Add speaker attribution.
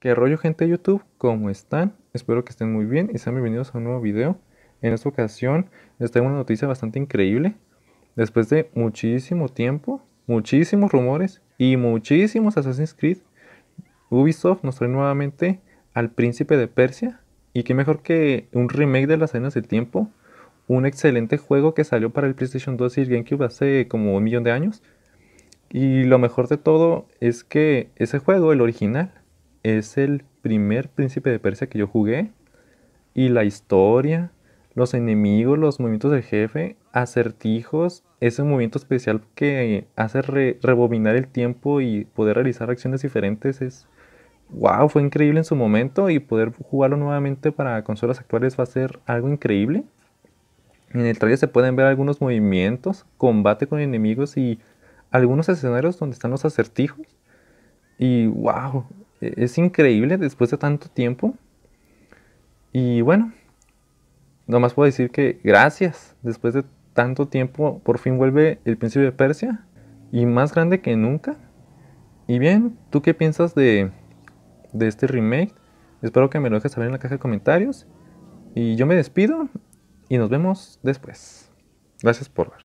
Speaker 1: ¿Qué rollo gente de YouTube? ¿Cómo están? Espero que estén muy bien y sean bienvenidos a un nuevo video. En esta ocasión les traigo una noticia bastante increíble. Después de muchísimo tiempo, muchísimos rumores y muchísimos Assassin's Creed, Ubisoft nos trae nuevamente al Príncipe de Persia. Y qué mejor que un remake de las arenas del tiempo. Un excelente juego que salió para el PlayStation 2 y el GameCube hace como un millón de años. Y lo mejor de todo es que ese juego, el original, es el primer príncipe de Persia que yo jugué. Y la historia, los enemigos, los movimientos del jefe, acertijos, ese movimiento especial que hace rebobinar el tiempo y poder realizar acciones diferentes es... ¡Wow! Fue increíble en su momento y poder jugarlo nuevamente para consolas actuales va a ser algo increíble. En el trailer se pueden ver algunos movimientos, combate con enemigos y algunos escenarios donde están los acertijos. Y wow, e-, es increíble después de tanto tiempo. Y bueno, nomás puedo decir que gracias. Después de tanto tiempo, por fin vuelve el principio de Persia. Y más grande que nunca. Y bien, ¿tú qué piensas de, de este remake? Espero que me lo dejes saber en la caja de comentarios. Y yo me despido y nos vemos después. Gracias por ver.